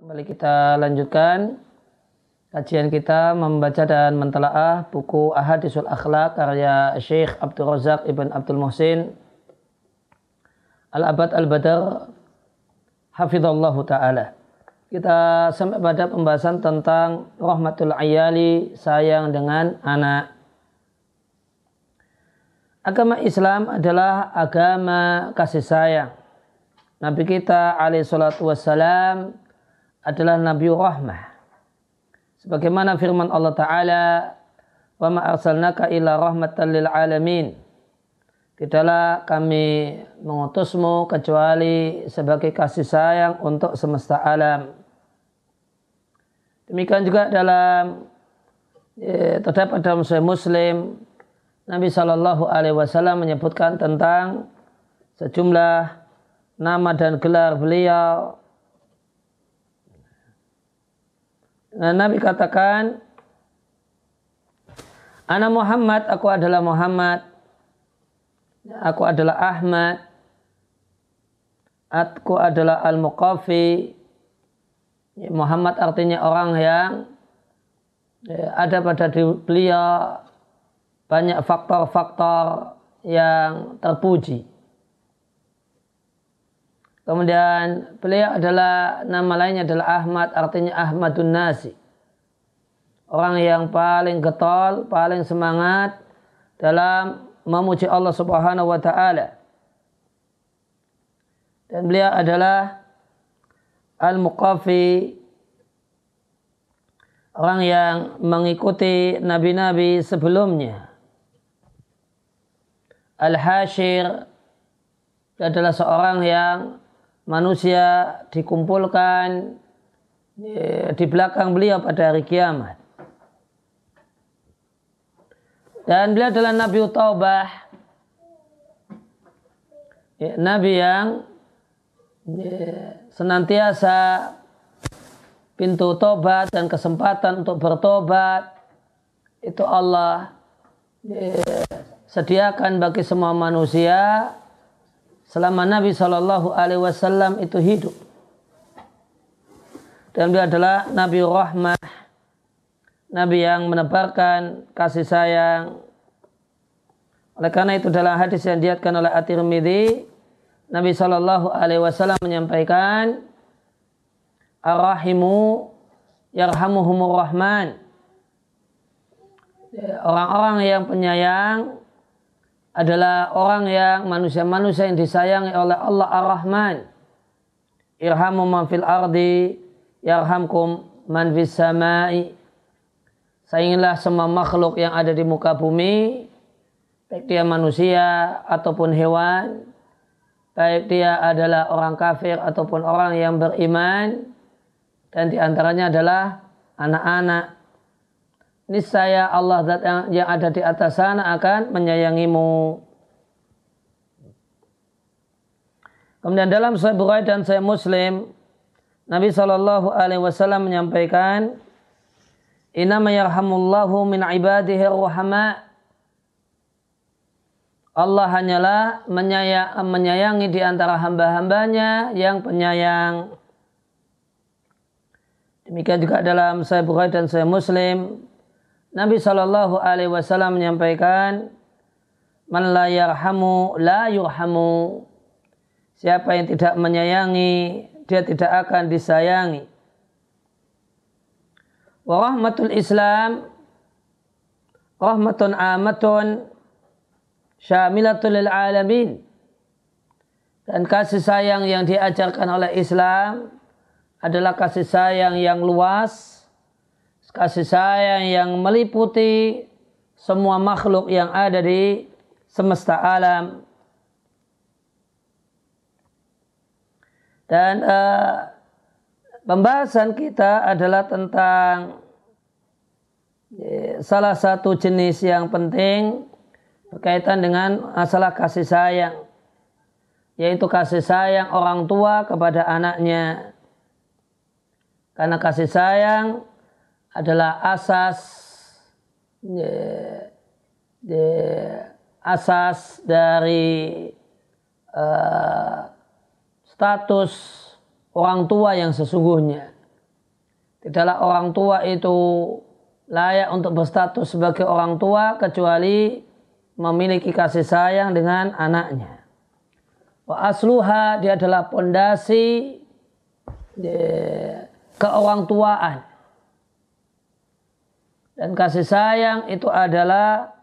Kembali kita lanjutkan kajian kita membaca dan mentelaah buku Ahadisul Akhlak karya Syekh Abdul Razak Ibn Abdul Muhsin Al-Abad Al-Badar Hafizullah Ta'ala Kita sampai pada pembahasan tentang Rahmatul Ayali Sayang dengan anak Agama Islam adalah agama kasih sayang Nabi kita alaih salatu wassalam adalah Nabi Rahmah. Sebagaimana firman Allah Ta'ala, Wa ma arsalnaka rahmatan alamin. Tidaklah kami mengutusmu kecuali sebagai kasih sayang untuk semesta alam. Demikian juga dalam e, terdapat dalam Sahih Muslim Nabi Shallallahu Alaihi Wasallam menyebutkan tentang sejumlah nama dan gelar beliau Nah, Nabi katakan, Ana Muhammad, aku adalah Muhammad. Aku adalah Ahmad. Aku adalah Al-Muqafi. Ya, Muhammad artinya orang yang ya, ada pada diri beliau banyak faktor-faktor yang terpuji. Kemudian beliau adalah nama lainnya adalah Ahmad, artinya Ahmadun Nasi. Orang yang paling getol, paling semangat dalam memuji Allah Subhanahu wa taala. Dan beliau adalah Al-Muqafi orang yang mengikuti nabi-nabi sebelumnya. Al-Hashir adalah seorang yang manusia dikumpulkan eh, di belakang beliau pada hari kiamat. Dan beliau adalah Nabi Taubah. Ya, Nabi yang ya, senantiasa pintu tobat dan kesempatan untuk bertobat itu Allah ya, sediakan bagi semua manusia selama Nabi Shallallahu Alaihi Wasallam itu hidup. Dan dia adalah Nabi Rahmah, Nabi yang menebarkan kasih sayang. Oleh karena itu dalam hadis yang diatkan oleh At-Tirmidzi, Nabi Shallallahu Alaihi Wasallam menyampaikan, Ar-Rahimu yarhamuhumur Rahman. Orang-orang yang penyayang adalah orang yang manusia-manusia yang disayangi oleh Allah Ar-Rahman. Irhamu man fil ardi yarhamkum man fis samai. Sayangilah semua makhluk yang ada di muka bumi, baik dia manusia ataupun hewan, baik dia adalah orang kafir ataupun orang yang beriman, dan diantaranya adalah anak-anak niscaya Allah zat yang ada di atas sana akan menyayangimu. Kemudian dalam Sahih Bukhari dan Sahih Muslim, Nabi Shallallahu Alaihi Wasallam menyampaikan, Inna mayarhamullahu min ibadihi rahma. Allah hanyalah menyayang, menyayangi di antara hamba-hambanya yang penyayang. Demikian juga dalam Sahih Bukhari dan Sahih Muslim, Nabi Shallallahu Alaihi Wasallam menyampaikan, "Man la yarhamu la yurhamu." Siapa yang tidak menyayangi, dia tidak akan disayangi. Warahmatul Islam rahmatun amatun syamilatul alamin. Dan kasih sayang yang diajarkan oleh Islam adalah kasih sayang yang luas kasih sayang yang meliputi semua makhluk yang ada di semesta alam. Dan uh, pembahasan kita adalah tentang eh, salah satu jenis yang penting berkaitan dengan masalah kasih sayang yaitu kasih sayang orang tua kepada anaknya karena kasih sayang adalah asas asas dari eh, status orang tua yang sesungguhnya. Tidaklah orang tua itu layak untuk berstatus sebagai orang tua kecuali memiliki kasih sayang dengan anaknya. Wa asluha dia adalah pondasi keorangtuaan. Dan kasih sayang itu adalah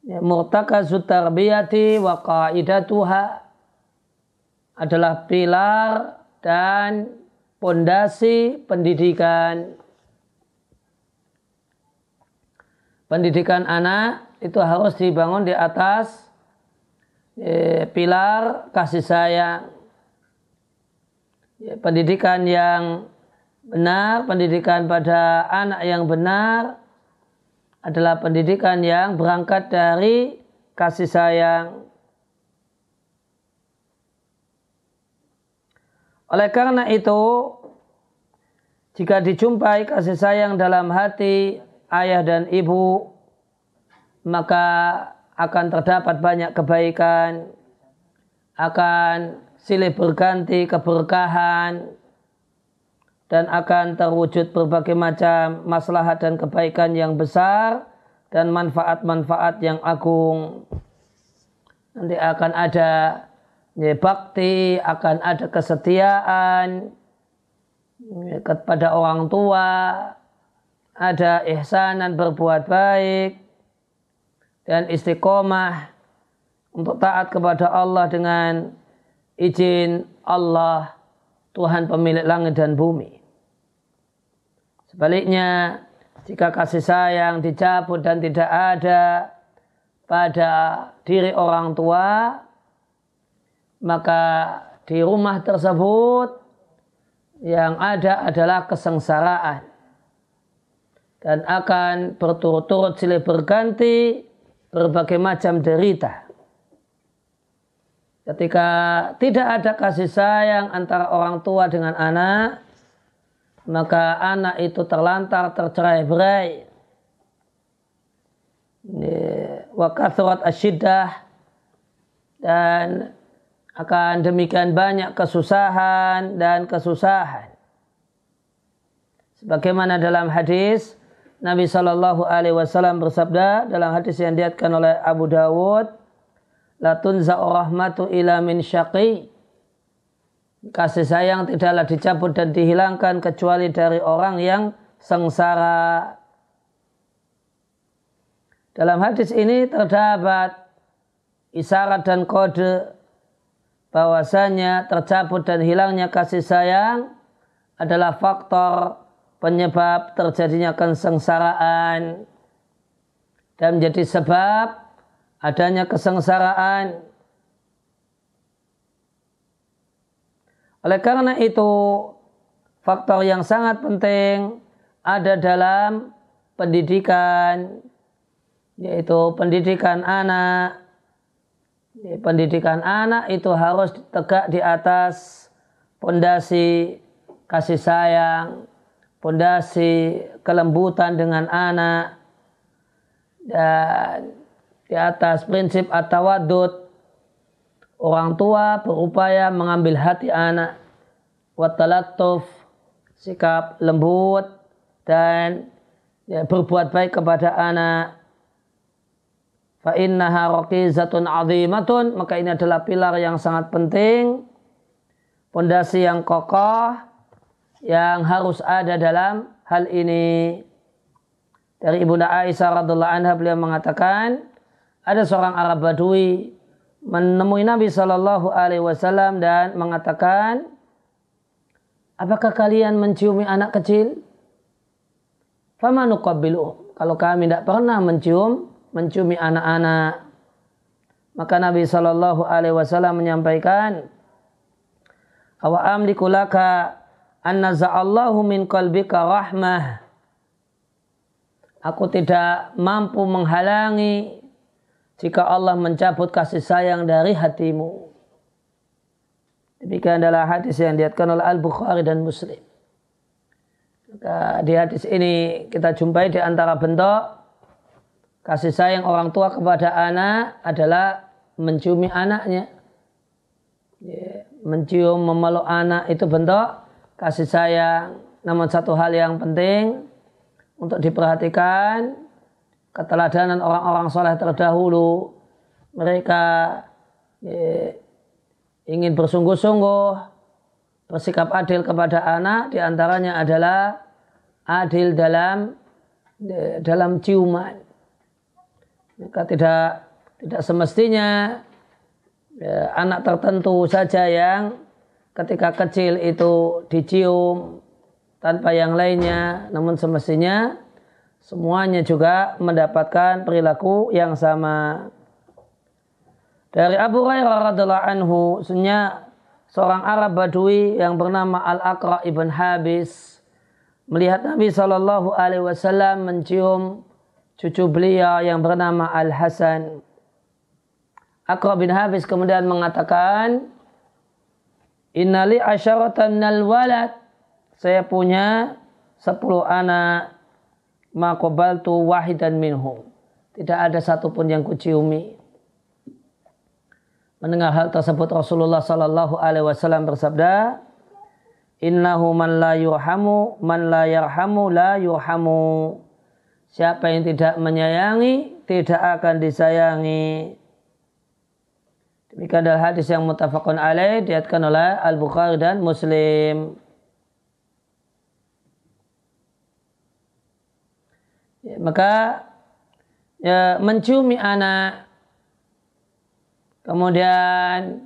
ya, murtakazu tarbiyati wa qaidatuha adalah pilar dan pondasi pendidikan. Pendidikan anak itu harus dibangun di atas ya, pilar kasih sayang. Ya, pendidikan yang benar, pendidikan pada anak yang benar adalah pendidikan yang berangkat dari kasih sayang. Oleh karena itu, jika dijumpai kasih sayang dalam hati ayah dan ibu, maka akan terdapat banyak kebaikan, akan silih berganti keberkahan, dan akan terwujud berbagai macam maslahat dan kebaikan yang besar dan manfaat-manfaat yang agung. Nanti akan ada ya, bakti, akan ada kesetiaan ya, kepada orang tua, ada ihsanan berbuat baik, dan istiqomah untuk taat kepada Allah dengan izin Allah Tuhan pemilik langit dan bumi. Sebaliknya, jika kasih sayang dicabut dan tidak ada pada diri orang tua, maka di rumah tersebut yang ada adalah kesengsaraan dan akan berturut-turut silih berganti berbagai macam derita. Ketika tidak ada kasih sayang antara orang tua dengan anak, maka anak itu terlantar, tercerai berai. wakasurat asyidah dan akan demikian banyak kesusahan dan kesusahan. Sebagaimana dalam hadis Nabi Shallallahu Alaihi Wasallam bersabda dalam hadis yang diatkan oleh Abu Dawud, "Latun za'urahmatu ila min syaqi." kasih sayang tidaklah dicabut dan dihilangkan kecuali dari orang yang sengsara. Dalam hadis ini terdapat isyarat dan kode bahwasanya tercabut dan hilangnya kasih sayang adalah faktor penyebab terjadinya kesengsaraan dan menjadi sebab adanya kesengsaraan Oleh karena itu, faktor yang sangat penting ada dalam pendidikan, yaitu pendidikan anak. Pendidikan anak itu harus tegak di atas pondasi kasih sayang, pondasi kelembutan dengan anak, dan di atas prinsip atau wadud Orang tua berupaya mengambil hati anak. watalatuf, sikap lembut dan ya, berbuat baik kepada anak. Fa innaha raqizatun azimatun, maka ini adalah pilar yang sangat penting, pondasi yang kokoh yang harus ada dalam hal ini. Dari Ibunda Aisyah radhiallahu anha beliau mengatakan, ada seorang Arab Badui menemui Nabi Shallallahu Alaihi Wasallam dan mengatakan, apakah kalian menciumi anak kecil? Famanukabilu. Kalau kami tidak pernah mencium, menciumi anak-anak. Maka Nabi Shallallahu Alaihi Wasallam menyampaikan, Awa amliku laka annaza'allahu min qalbika rahmah. Aku tidak mampu menghalangi jika Allah mencabut kasih sayang dari hatimu. Demikian adalah hadis yang diatkan oleh Al-Bukhari dan Muslim. Maka di hadis ini kita jumpai di antara bentuk kasih sayang orang tua kepada anak adalah menciumi anaknya. Ya, mencium, memeluk anak itu bentuk kasih sayang. Namun satu hal yang penting untuk diperhatikan keteladanan orang-orang soleh terdahulu. Mereka eh, ingin bersungguh-sungguh bersikap adil kepada anak diantaranya adalah adil dalam eh, dalam ciuman. Maka tidak tidak semestinya ya, anak tertentu saja yang ketika kecil itu dicium tanpa yang lainnya, namun semestinya semuanya juga mendapatkan perilaku yang sama. Dari Abu Hurairah radhiallahu anhu, sunya seorang Arab Badui yang bernama Al Aqra ibn Habis melihat Nabi Shallallahu Alaihi Wasallam mencium cucu beliau yang bernama Al Hasan. Aqra bin Habis kemudian mengatakan, Innali asyaratan nal walad. Saya punya sepuluh anak maqabaltu wahidan minhum. Tidak ada satupun yang kuciumi. Mendengar hal tersebut Rasulullah Sallallahu Alaihi Wasallam bersabda, Innahu man la yurhamu, man la yarhamu la yurhamu. Siapa yang tidak menyayangi, tidak akan disayangi. Demikian adalah hadis yang mutafakun alaih, diatkan oleh Al-Bukhari dan Muslim. maka ya, menciumi anak kemudian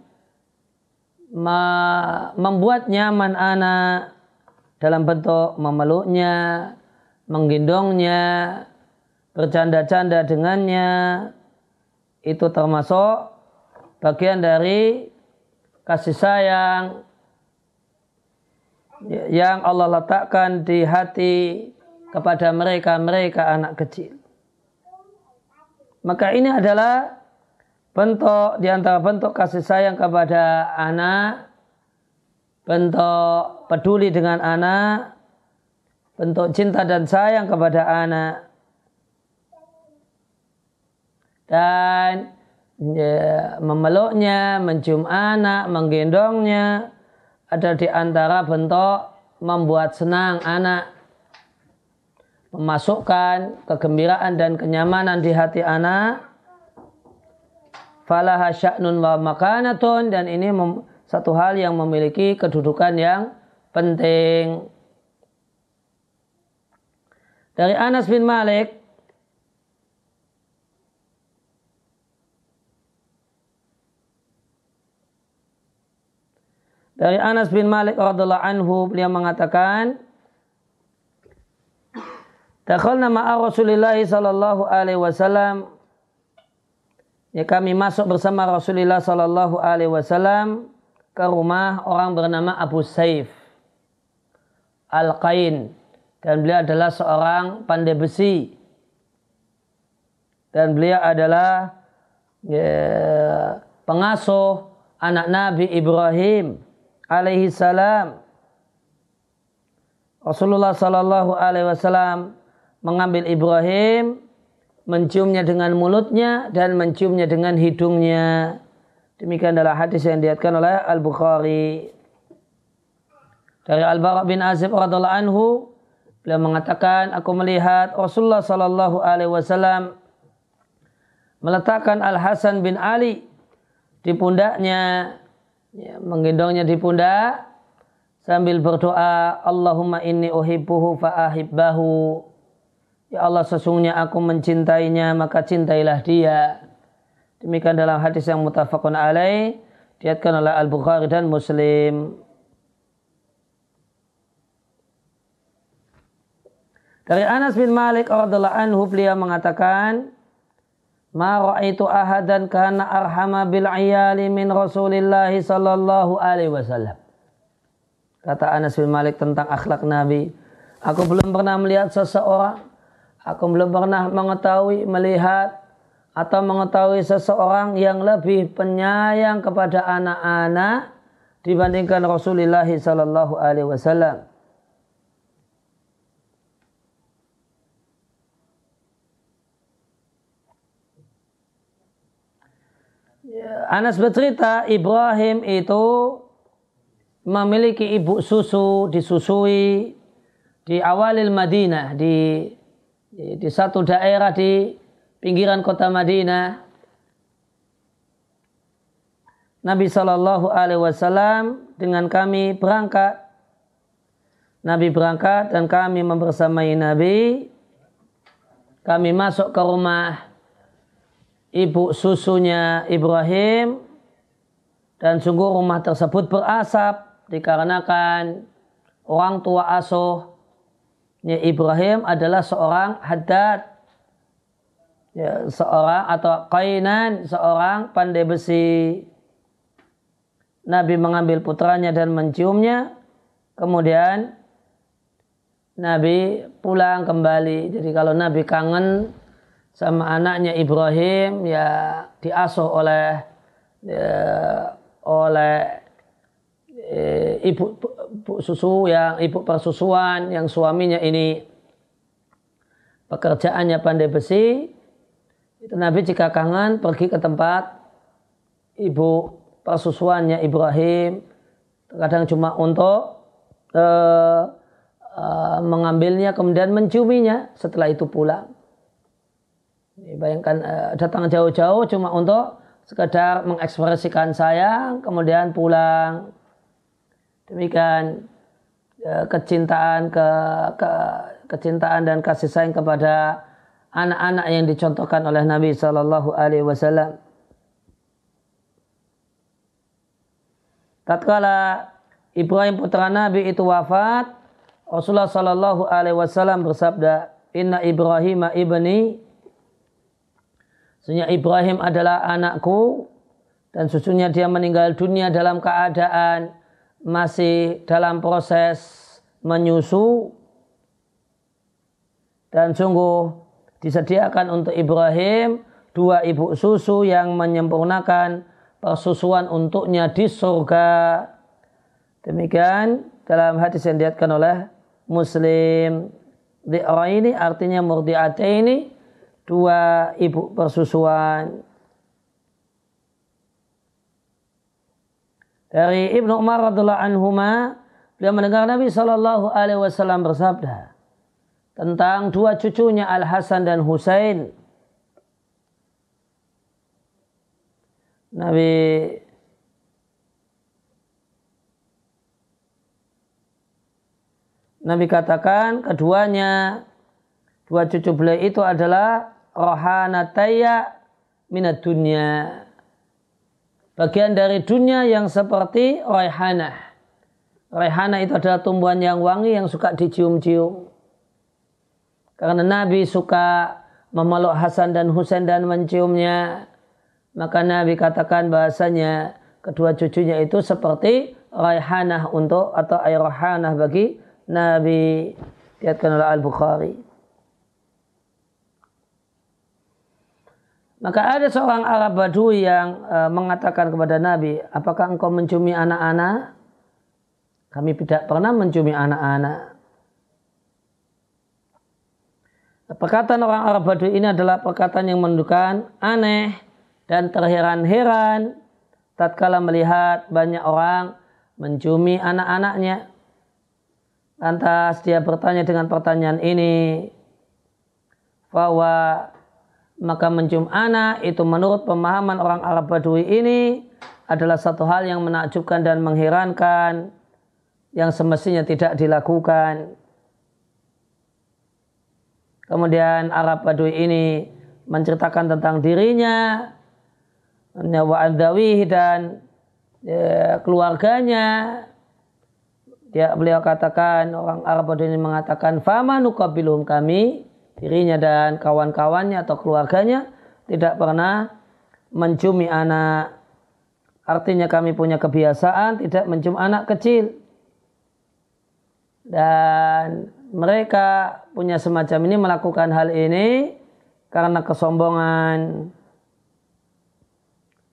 ma membuat nyaman anak dalam bentuk memeluknya, menggendongnya, bercanda-canda dengannya, itu termasuk bagian dari kasih sayang ya, yang Allah letakkan di hati kepada mereka-mereka anak kecil. Maka ini adalah bentuk di antara bentuk kasih sayang kepada anak, bentuk peduli dengan anak, bentuk cinta dan sayang kepada anak. Dan ya, memeluknya, mencium anak, menggendongnya, ada di antara bentuk membuat senang anak memasukkan kegembiraan dan kenyamanan di hati anak falaha sya'nun wa makanatun dan ini satu hal yang memiliki kedudukan yang penting dari Anas bin Malik Dari Anas bin Malik radhiallahu anhu beliau mengatakan Dakhalna nama Rasulullah sallallahu alaihi wasallam. Ya kami masuk bersama Rasulullah sallallahu alaihi wasallam ke rumah orang bernama Abu Saif Al-Qain dan beliau adalah seorang pandai besi dan beliau adalah ya, pengasuh anak Nabi Ibrahim alaihi salam Rasulullah sallallahu alaihi wasallam mengambil Ibrahim, menciumnya dengan mulutnya dan menciumnya dengan hidungnya. Demikian adalah hadis yang diatkan oleh Al-Bukhari. Dari al Barak bin Azib radhiallahu anhu, beliau mengatakan, aku melihat Rasulullah sallallahu alaihi wasallam meletakkan Al-Hasan bin Ali di pundaknya, ya, menggendongnya di pundak sambil berdoa, Allahumma inni uhibbuhu fa'ahibbahu. ahibbahu. Ya Allah sesungguhnya aku mencintainya maka cintailah dia. Demikian dalam hadis yang mutafakun alaih diatkan oleh Al-Bukhari dan Muslim. Dari Anas bin Malik radhiyallahu anhu beliau mengatakan, "Ma ra'aitu ahadan kana arhama bil ayali min Rasulillah sallallahu alaihi wasallam." Kata Anas bin Malik tentang akhlak Nabi, "Aku belum pernah melihat seseorang Aku belum pernah mengetahui, melihat atau mengetahui seseorang yang lebih penyayang kepada anak-anak dibandingkan Rasulullah Sallallahu Alaihi Wasallam. Anas bercerita Ibrahim itu memiliki ibu susu disusui di awalil Madinah di di satu daerah di pinggiran kota Madinah. Nabi Shallallahu Alaihi Wasallam dengan kami berangkat. Nabi berangkat dan kami membersamai Nabi. Kami masuk ke rumah ibu susunya Ibrahim dan sungguh rumah tersebut berasap dikarenakan orang tua asuh ya Ibrahim adalah seorang haddad ya, seorang atau kainan seorang pandai besi Nabi mengambil putranya dan menciumnya kemudian Nabi pulang kembali jadi kalau Nabi kangen sama anaknya Ibrahim ya diasuh oleh ya, oleh e, ibu ibu susu yang ibu persusuan yang suaminya ini pekerjaannya pandai besi itu Nabi jika kangen pergi ke tempat ibu persusuannya Ibrahim terkadang cuma untuk uh, uh, mengambilnya kemudian menciuminya setelah itu pulang bayangkan uh, datang jauh-jauh cuma untuk sekedar mengekspresikan sayang kemudian pulang Demikian e, kecintaan ke, ke kecintaan dan kasih sayang kepada anak-anak yang dicontohkan oleh Nabi Shallallahu Alaihi Wasallam. Tatkala Ibrahim putra Nabi itu wafat, Rasulullah Shallallahu Alaihi Wasallam bersabda, Inna Ibrahim ibni, Sunya Ibrahim adalah anakku dan susunya dia meninggal dunia dalam keadaan masih dalam proses menyusu dan sungguh disediakan untuk Ibrahim dua ibu susu yang menyempurnakan persusuan untuknya di surga. Demikian dalam hadis yang diatkan oleh Muslim. Di ini artinya murdiate ini dua ibu persusuan. Dari Ibnu Umar radhiallahu ma, beliau mendengar Nabi Shallallahu alaihi wasallam bersabda tentang dua cucunya Al Hasan dan Husain. Nabi Nabi katakan keduanya dua cucu beliau itu adalah rohanataya minat dunia bagian dari dunia yang seperti rehana, Raihana itu adalah tumbuhan yang wangi yang suka dicium-cium. Karena Nabi suka memeluk Hasan dan Husain dan menciumnya. Maka Nabi katakan bahasanya kedua cucunya itu seperti rehana untuk atau air bagi Nabi. Diatkan oleh Al-Bukhari. Maka ada seorang Arab Badui yang uh, mengatakan kepada Nabi, apakah engkau mencumi anak-anak? Kami tidak pernah mencumi anak-anak. Perkataan orang Arab Badui ini adalah perkataan yang menunjukkan aneh dan terheran-heran tatkala melihat banyak orang mencumi anak-anaknya. Lantas dia bertanya dengan pertanyaan ini, bahwa maka mencium anak itu menurut pemahaman orang Arab Badui ini adalah satu hal yang menakjubkan dan mengherankan yang semestinya tidak dilakukan. Kemudian Arab Badui ini menceritakan tentang dirinya, nyawa andawi dan ya, keluarganya. Dia beliau katakan orang Arab Badui ini mengatakan fama nukabilum kami dirinya dan kawan-kawannya atau keluarganya tidak pernah mencumi anak. Artinya kami punya kebiasaan tidak mencium anak kecil. Dan mereka punya semacam ini melakukan hal ini karena kesombongan.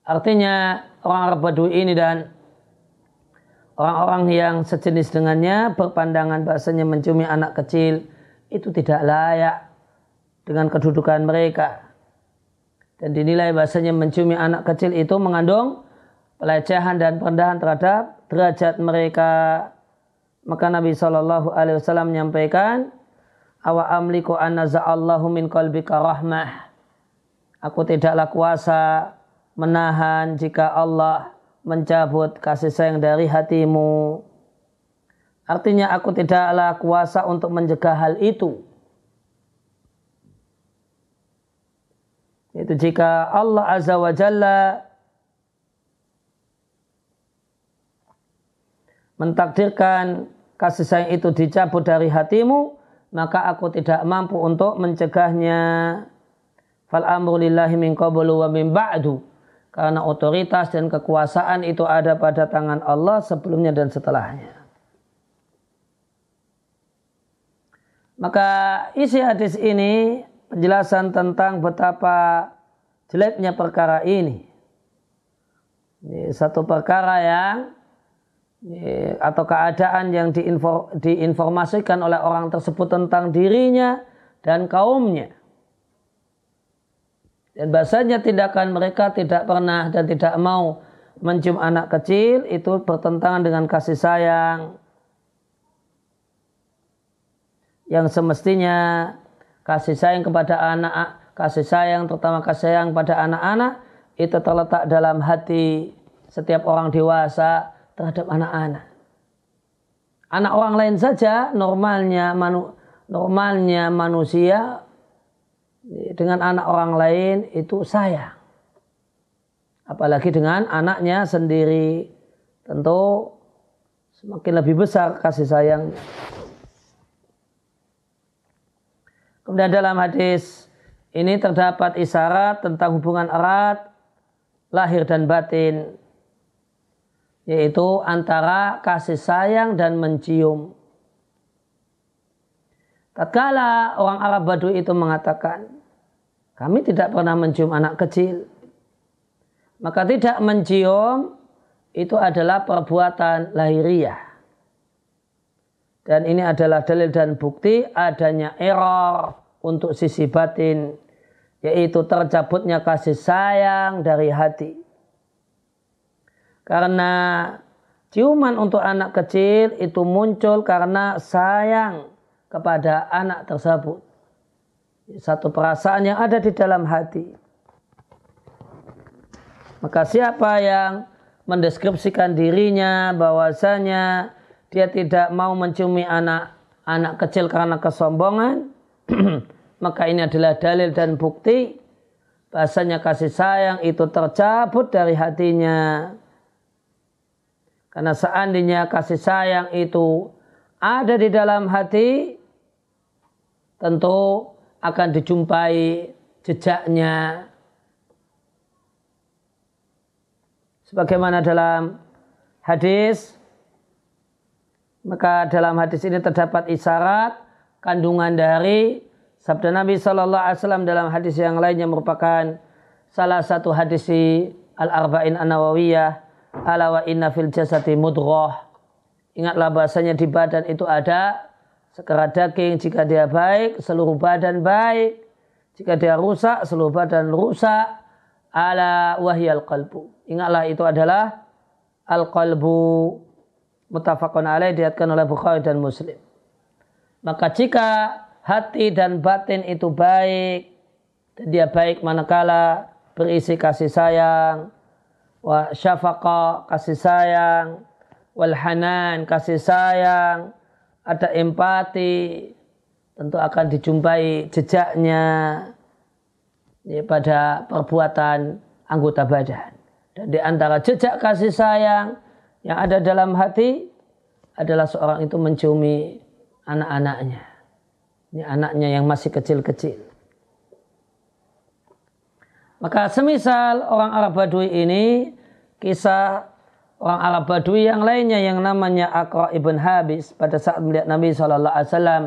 Artinya orang Arab Badui ini dan orang-orang yang sejenis dengannya berpandangan bahasanya mencumi anak kecil itu tidak layak dengan kedudukan mereka. Dan dinilai bahasanya menciumi anak kecil itu mengandung pelecehan dan perendahan terhadap derajat mereka. Maka Nabi Shallallahu Alaihi Wasallam menyampaikan, awa amliku Allahu min qalbika rahmah. Aku tidaklah kuasa menahan jika Allah mencabut kasih sayang dari hatimu. Artinya aku tidaklah kuasa untuk mencegah hal itu. Yaitu jika Allah Azza wa Jalla mentakdirkan kasih sayang itu dicabut dari hatimu, maka aku tidak mampu untuk mencegahnya. Fal amru lillahi min qablu wa min ba'du. Karena otoritas dan kekuasaan itu ada pada tangan Allah sebelumnya dan setelahnya. Maka isi hadis ini penjelasan tentang betapa jeleknya perkara ini. Ini satu perkara yang atau keadaan yang diinfor diinformasikan oleh orang tersebut tentang dirinya dan kaumnya. Dan bahasanya tindakan mereka tidak pernah dan tidak mau mencium anak kecil itu bertentangan dengan kasih sayang yang semestinya kasih sayang kepada anak kasih sayang terutama kasih sayang pada anak-anak itu terletak dalam hati setiap orang dewasa terhadap anak-anak. Anak orang lain saja normalnya manu, normalnya manusia dengan anak orang lain itu sayang. Apalagi dengan anaknya sendiri tentu semakin lebih besar kasih sayang Kemudian dalam hadis ini terdapat isyarat tentang hubungan erat lahir dan batin yaitu antara kasih sayang dan mencium. Tatkala orang Arab Badu itu mengatakan, kami tidak pernah mencium anak kecil. Maka tidak mencium itu adalah perbuatan lahiriah. Dan ini adalah dalil dan bukti adanya error untuk sisi batin. Yaitu tercabutnya kasih sayang dari hati. Karena ciuman untuk anak kecil itu muncul karena sayang kepada anak tersebut. Satu perasaan yang ada di dalam hati. Maka siapa yang mendeskripsikan dirinya bahwasanya dia tidak mau menciumi anak anak kecil karena kesombongan, maka ini adalah dalil dan bukti bahasanya kasih sayang itu tercabut dari hatinya. Karena seandainya kasih sayang itu ada di dalam hati, tentu akan dijumpai jejaknya. Sebagaimana dalam hadis maka dalam hadis ini terdapat isyarat kandungan dari sabda Nabi Shallallahu Alaihi Wasallam dalam hadis yang lainnya merupakan salah satu hadis al arba'in an nawawiyah ala wa inna fil jasati mudghah ingatlah bahasanya di badan itu ada sekerat daging jika dia baik seluruh badan baik jika dia rusak seluruh badan rusak ala wahyal qalbu ingatlah itu adalah al qalbu Mutafakun alaih diatkan oleh Bukhari dan Muslim. Maka jika hati dan batin itu baik, dia baik manakala berisi kasih sayang, wa syafaqa kasih sayang, wal hanan kasih sayang, ada empati, tentu akan dijumpai jejaknya ya, pada perbuatan anggota badan. Dan di antara jejak kasih sayang yang ada dalam hati adalah seorang itu menciumi anak-anaknya. Ini anaknya yang masih kecil-kecil. Maka semisal orang Arab Badui ini kisah orang Arab Badui yang lainnya yang namanya Akra ibn Habis pada saat melihat Nabi Shallallahu Alaihi Wasallam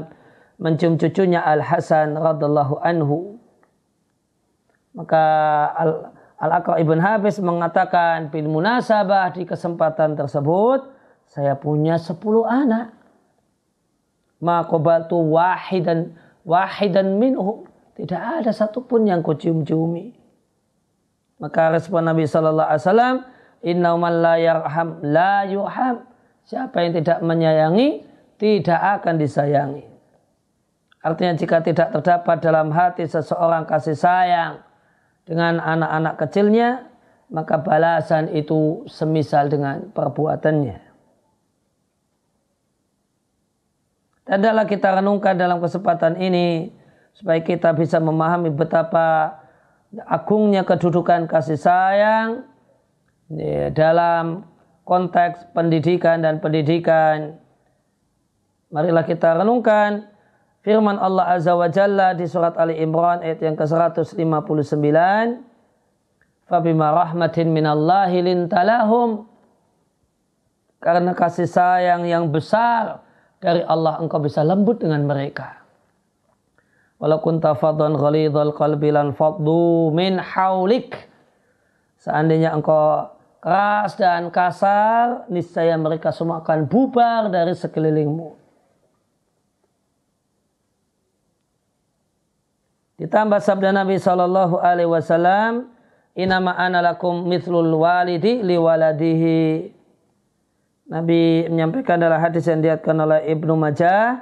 mencium cucunya Al Hasan radhiallahu anhu maka Al al aqra ibn Habis mengatakan bin munasabah di kesempatan tersebut saya punya sepuluh anak. dan wahidan wahidan minhu. Tidak ada satupun yang kucium-ciumi. Maka respon Nabi sallallahu alaihi wasallam, "Inna man la yarham la yuham." Siapa yang tidak menyayangi tidak akan disayangi. Artinya jika tidak terdapat dalam hati seseorang kasih sayang, dengan anak-anak kecilnya, maka balasan itu semisal dengan perbuatannya. Adalah kita renungkan dalam kesempatan ini supaya kita bisa memahami betapa agungnya kedudukan kasih sayang ya, dalam konteks pendidikan dan pendidikan. Marilah kita renungkan firman Allah Azza wa Jalla di surat Ali Imran ayat yang ke-159 Fabima rahmatin minallahi lintalahum karena kasih sayang yang besar dari Allah engkau bisa lembut dengan mereka walaupun tafadhan ghalidhal qalbi lan min haulik seandainya engkau keras dan kasar niscaya mereka semua akan bubar dari sekelilingmu Ditambah sabda Nabi Shallallahu Alaihi Wasallam, inama analakum mithlul walidi liwaladihi. Nabi menyampaikan dalam hadis yang diatkan oleh Ibnu Majah,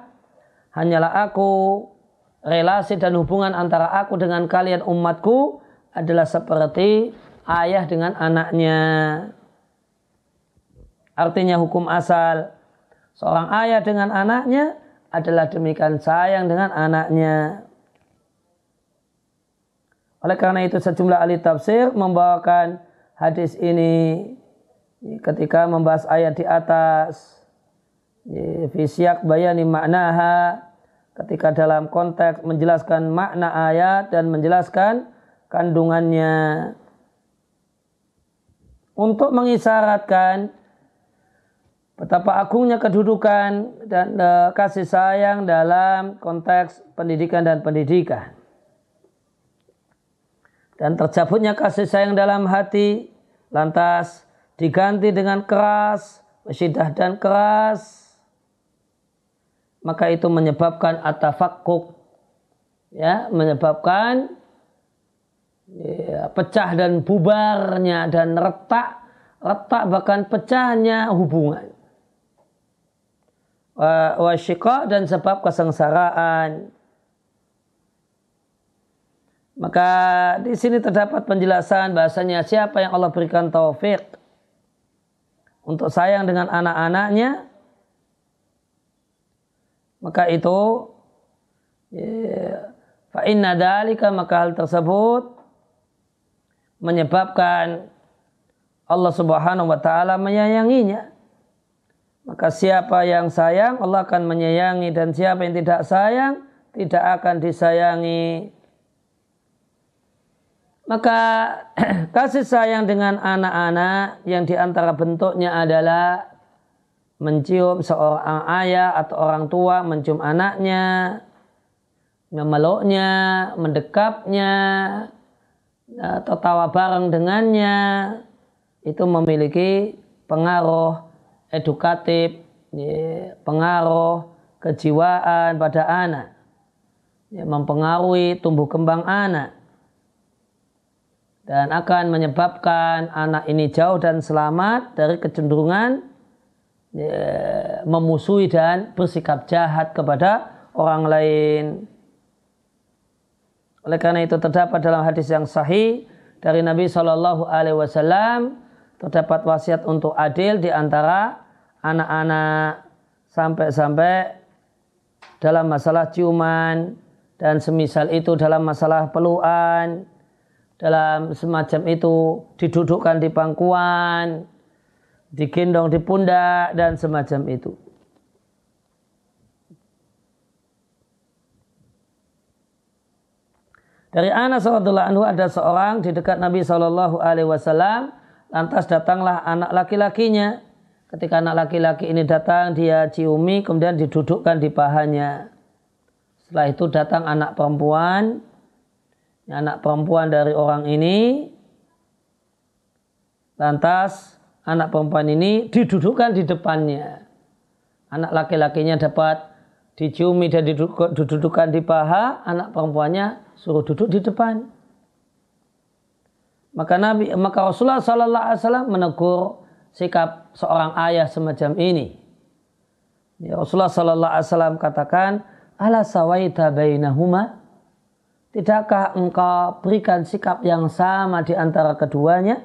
hanyalah aku relasi dan hubungan antara aku dengan kalian umatku adalah seperti ayah dengan anaknya. Artinya hukum asal seorang ayah dengan anaknya adalah demikian sayang dengan anaknya. Oleh karena itu sejumlah ahli tafsir membawakan hadis ini ketika membahas ayat di atas. Fisiak bayani maknaha ketika dalam konteks menjelaskan makna ayat dan menjelaskan kandungannya untuk mengisyaratkan betapa agungnya kedudukan dan eh, kasih sayang dalam konteks pendidikan dan pendidikan dan tercabutnya kasih sayang dalam hati lantas diganti dengan keras, mesyidah dan keras maka itu menyebabkan atafakuk ya menyebabkan ya, pecah dan bubarnya dan retak retak bahkan pecahnya hubungan wasyika dan sebab kesengsaraan maka di sini terdapat penjelasan bahasanya siapa yang Allah berikan taufik untuk sayang dengan anak-anaknya maka itu ya, fa inna dalika maka hal tersebut menyebabkan Allah Subhanahu wa taala menyayanginya. Maka siapa yang sayang Allah akan menyayangi dan siapa yang tidak sayang tidak akan disayangi. Maka kasih sayang dengan anak-anak yang diantara bentuknya adalah mencium seorang ayah atau orang tua, mencium anaknya, memeluknya, mendekapnya, tertawa bareng dengannya, itu memiliki pengaruh edukatif, ya, pengaruh kejiwaan pada anak, ya, mempengaruhi tumbuh kembang anak dan akan menyebabkan anak ini jauh dan selamat dari kecenderungan ya, memusuhi dan bersikap jahat kepada orang lain. Oleh karena itu terdapat dalam hadis yang sahih dari Nabi Shallallahu Alaihi Wasallam terdapat wasiat untuk adil di antara anak-anak sampai-sampai dalam masalah ciuman dan semisal itu dalam masalah peluan dalam semacam itu didudukkan di pangkuan, digendong di pundak dan semacam itu. Dari Anas radhiallahu anhu ada seorang di dekat Nabi Shallallahu alaihi wasallam lantas datanglah anak laki-lakinya. Ketika anak laki-laki ini datang dia ciumi kemudian didudukkan di pahanya. Setelah itu datang anak perempuan anak perempuan dari orang ini lantas anak perempuan ini didudukkan di depannya anak laki-lakinya dapat diciumi dan didudukkan di paha anak perempuannya suruh duduk di depan maka Nabi maka Rasulullah Sallallahu Alaihi Wasallam menegur sikap seorang ayah semacam ini. Ya, Rasulullah Sallallahu Alaihi Wasallam katakan, ala sawaita bainahuma Tidakkah engkau berikan sikap yang sama di antara keduanya?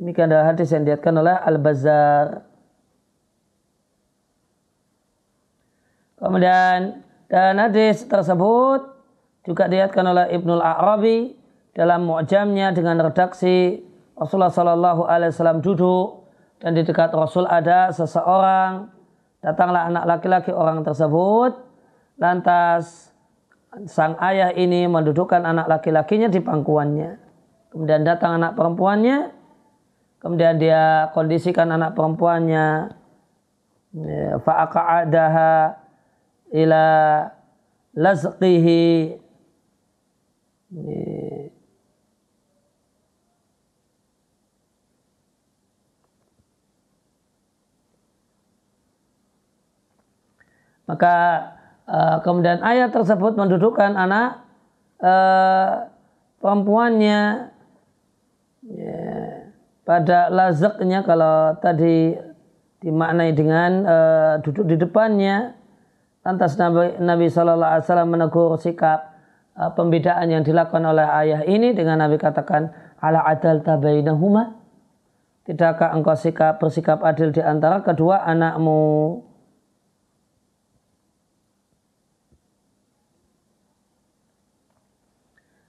Demikian adalah hadis yang diatkan oleh Al-Bazar. Kemudian dan hadis tersebut juga diatkan oleh Ibnu al Arabi dalam mu'jamnya dengan redaksi Rasulullah Shallallahu Alaihi Wasallam duduk dan di dekat Rasul ada seseorang datanglah anak laki-laki orang tersebut lantas sang ayah ini mendudukkan anak laki-lakinya di pangkuannya. Kemudian datang anak perempuannya, kemudian dia kondisikan anak perempuannya. Ya, Fa'aka'adaha ila lazqihi ya. maka Eh, kemudian ayah tersebut mendudukkan anak eh, perempuannya ya. pada lazaknya kalau tadi dimaknai dengan eh, duduk di depannya lantas Nabi, Nabi Shallallahu menegur sikap pembedaan yang dilakukan oleh ayah ini dengan Nabi katakan ala adal tabayinahuma tidakkah engkau sikap bersikap adil di antara kedua anakmu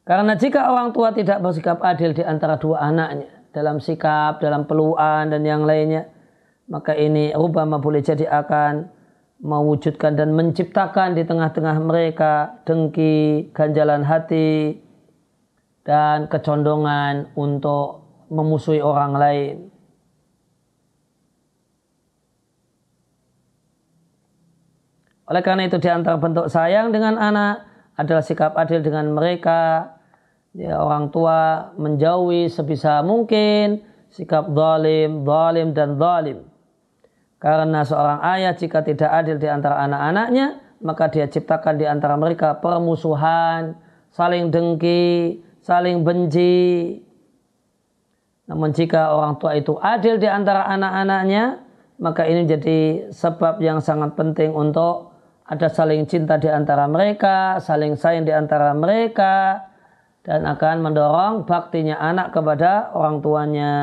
Karena jika orang tua tidak bersikap adil di antara dua anaknya dalam sikap, dalam peluan dan yang lainnya, maka ini Obama boleh jadi akan mewujudkan dan menciptakan di tengah-tengah mereka dengki, ganjalan hati, dan kecondongan untuk memusuhi orang lain. Oleh karena itu di antara bentuk sayang dengan anak adalah sikap adil dengan mereka, ya, orang tua menjauhi sebisa mungkin sikap zalim, zalim dan zalim. Karena seorang ayah jika tidak adil di antara anak-anaknya, maka dia ciptakan di antara mereka permusuhan, saling dengki, saling benci. Namun jika orang tua itu adil di antara anak-anaknya, maka ini jadi sebab yang sangat penting untuk ada saling cinta di antara mereka, saling sayang di antara mereka, dan akan mendorong baktinya anak kepada orang tuanya.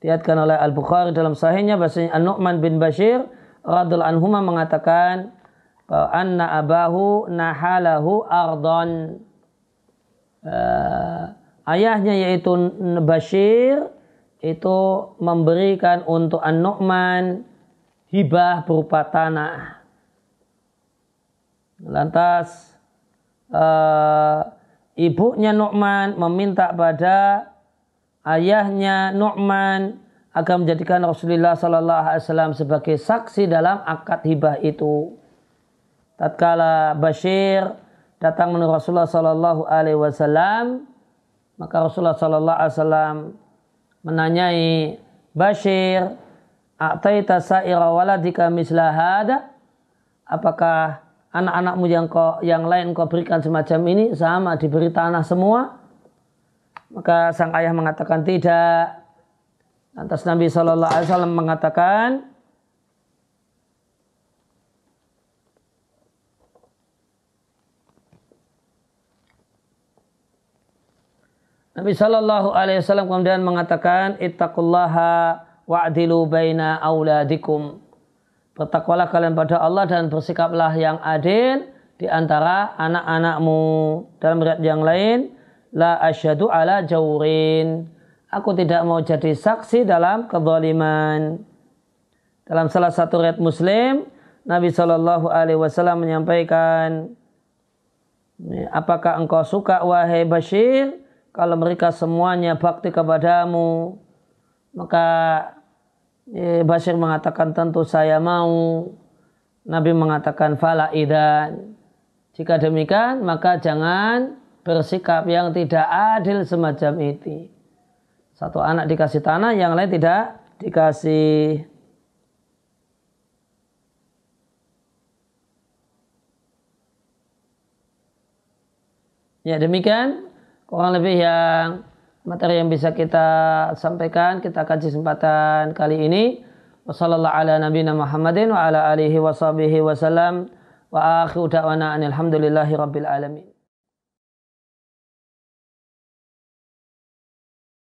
Diatkan oleh Al-Bukhari dalam sahihnya bahasanya An-Nu'man bin Bashir radhiallahu anhuma mengatakan bahwa anna abahu nahalahu ardon. Uh, eh, ayahnya yaitu Bashir itu memberikan untuk An-Nu'man hibah berupa tanah. Lantas uh, ibunya Nu'man meminta pada ayahnya Nu'man agar menjadikan Rasulullah Sallallahu Alaihi Wasallam sebagai saksi dalam akad hibah itu. Tatkala Bashir datang menurut Rasulullah Sallallahu Alaihi Wasallam, maka Rasulullah Sallallahu Alaihi Wasallam menanyai Bashir, "Ataita sa'ira waladika Apakah anak-anakmu yang kau, yang lain kau berikan semacam ini sama diberi tanah semua maka sang ayah mengatakan tidak lantas Nabi Shallallahu Alaihi Wasallam mengatakan Nabi Shallallahu Alaihi Wasallam kemudian mengatakan ittaqullaha wa'dilu baina auladikum Bertakwalah kalian pada Allah dan bersikaplah yang adil di antara anak-anakmu. Dalam riwayat yang lain, la asyhadu ala jawrin. Aku tidak mau jadi saksi dalam kezaliman. Dalam salah satu riwayat Muslim, Nabi Shallallahu alaihi wasallam menyampaikan, "Apakah engkau suka wahai Bashir kalau mereka semuanya bakti kepadamu?" Maka Eh, Bashir mengatakan tentu saya mau. Nabi mengatakan fala idan. Jika demikian maka jangan bersikap yang tidak adil semacam itu. Satu anak dikasih tanah, yang lain tidak dikasih. Ya demikian kurang lebih yang materi yang bisa kita sampaikan kita kaji kesempatan kali ini wasallallahu ala nabiyina Muhammadin wa ala alihi wasallam wa akhiru da'wana alhamdulillahi rabbil alamin